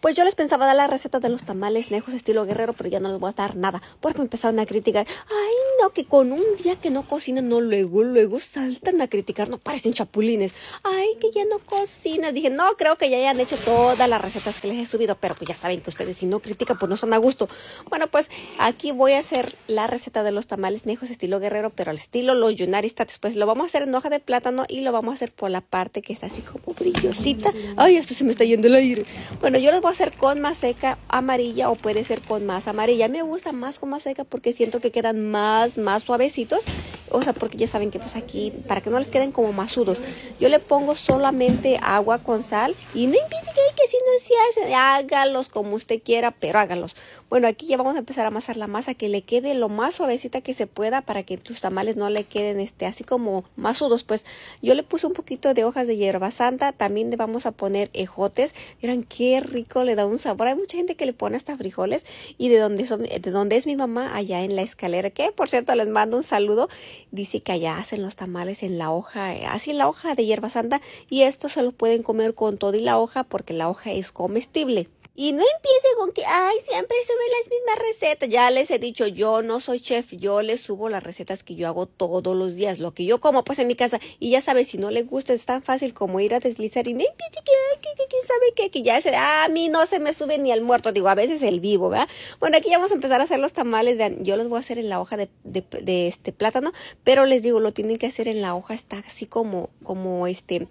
Pues yo les pensaba dar la receta de los tamales nejos estilo guerrero, pero ya no les voy a dar nada, porque me empezaron a criticar. Ay, no, que con un día que no cocinan, no, luego, luego saltan a criticar, no parecen chapulines. Ay, que ya no cocinan. Dije, no, creo que ya hayan hecho todas las recetas que les he subido, pero pues ya saben que ustedes si no critican, pues no están a gusto. Bueno, pues aquí voy a hacer la receta de los tamales nejos estilo guerrero, pero al estilo los Después lo vamos a hacer en hoja de plátano y lo vamos a hacer por la parte que está así como brillosita. Ay, esto se me está yendo el aire. Bueno, yo les voy a ser con más seca amarilla o puede ser con más amarilla. Me gusta más con más seca porque siento que quedan más, más suavecitos. O sea, porque ya saben que pues aquí, para que no les queden como masudos. Yo le pongo solamente agua con sal y no impide si no es hágalos como usted quiera, pero hágalos. Bueno, aquí ya vamos a empezar a amasar la masa que le quede lo más suavecita que se pueda para que tus tamales no le queden este así como masudos. Pues yo le puse un poquito de hojas de hierba santa, también le vamos a poner ejotes. Miren qué rico le da un sabor. Hay mucha gente que le pone hasta frijoles y de donde son, de es mi mamá allá en la escalera, que por cierto les mando un saludo. Dice que allá hacen los tamales en la hoja, eh, así en la hoja de hierba santa y esto se lo pueden comer con todo y la hoja porque la hoja es comestible. Y no empiece con que, ay, siempre sube las mismas recetas. Ya les he dicho, yo no soy chef, yo les subo las recetas que yo hago todos los días, lo que yo como pues en mi casa. Y ya sabes, si no le gusta, es tan fácil como ir a deslizar y no empiece que, ay, sabe que, ya se, ah, a mí no se me sube ni al muerto, digo, a veces el vivo, ¿verdad? Bueno, aquí ya vamos a empezar a hacer los tamales, yo los voy a hacer en la hoja de, de este plátano, pero les digo, lo tienen que hacer en la hoja, está así como, como este,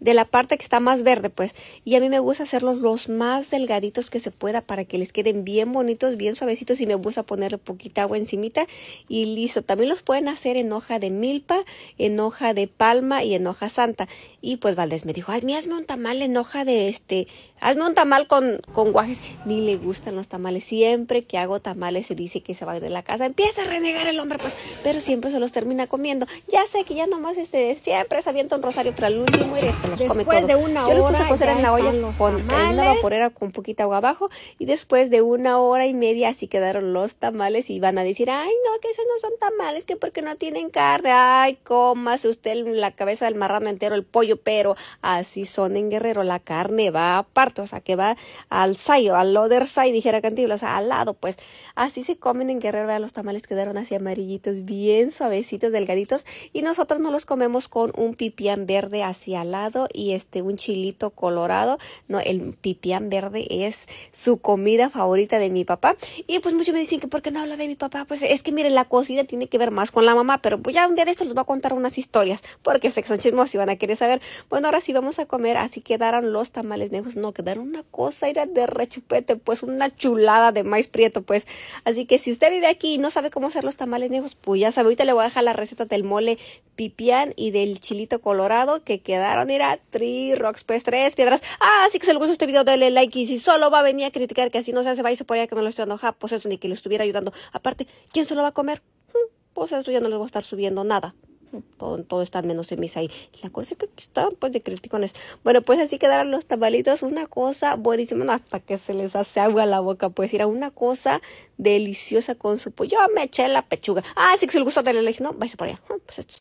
de la parte que está más verde, pues. Y a mí me gusta hacerlos los más delgaditos que se pueda para que les queden bien bonitos, bien suavecitos. Y me gusta ponerle poquita agua encimita y listo. También los pueden hacer en hoja de milpa, en hoja de palma y en hoja santa. Y pues Valdés me dijo, ay, hazme un tamal en hoja de este, hazme un tamal con, con guajes. Ni le gustan los tamales. Siempre que hago tamales se dice que se va de la casa. Empieza a renegar el hombre, pues. Pero siempre se los termina comiendo. Ya sé que ya nomás este, siempre se avienta un rosario, Para el último después De una hora, Yo cocer en la olla con en vaporera con poquita agua abajo y después de una hora y media así quedaron los tamales y van a decir, ay no, que esos no son tamales, que porque no tienen carne, ay, comas usted la cabeza del marrano entero, el pollo, pero así son en Guerrero, la carne va aparte, o sea, que va al sayo, al other side, dijera cantillo o sea, al lado, pues así se comen en Guerrero, vean, los tamales quedaron así amarillitos, bien suavecitos, delgaditos y nosotros no los comemos con un pipián verde hacia al lado y este un chilito colorado. No, el pipián verde es su comida favorita de mi papá. Y pues muchos me dicen que por qué no habla de mi papá. Pues es que miren, la cocina tiene que ver más con la mamá, pero pues ya un día de esto les voy a contar unas historias, porque sé que son chismosos y van a querer saber. Bueno, ahora sí vamos a comer, así quedaron los tamales negros. No, quedaron una cosa, era de rechupete, pues una chulada de maíz prieto, pues. Así que si usted vive aquí y no sabe cómo hacer los tamales negros, pues ya sabe, ahorita le voy a dejar la receta del mole pipián y del chilito colorado que quedaron, era tri Rocks. Pues tres piedras. Ah, así que si les gustó este video, dale like. Y si solo va a venir a criticar que así no se hace, va por allá que no lo estoy dando pues eso, ni que le estuviera ayudando. Aparte, ¿quién se lo va a comer? Hm, pues eso ya no les voy a estar subiendo nada. Hm, todo, está menos en mis ahí. Y la cosa es que están pues de criticones. Bueno, pues así quedaron los tamalitos. Una cosa buenísima, hasta que se les hace agua la boca. Pues era una cosa deliciosa con su pollo. Yo me eché la pechuga. Ah, así que si le gustó, dale like. Si no, vaya por allá. Hm, pues esto.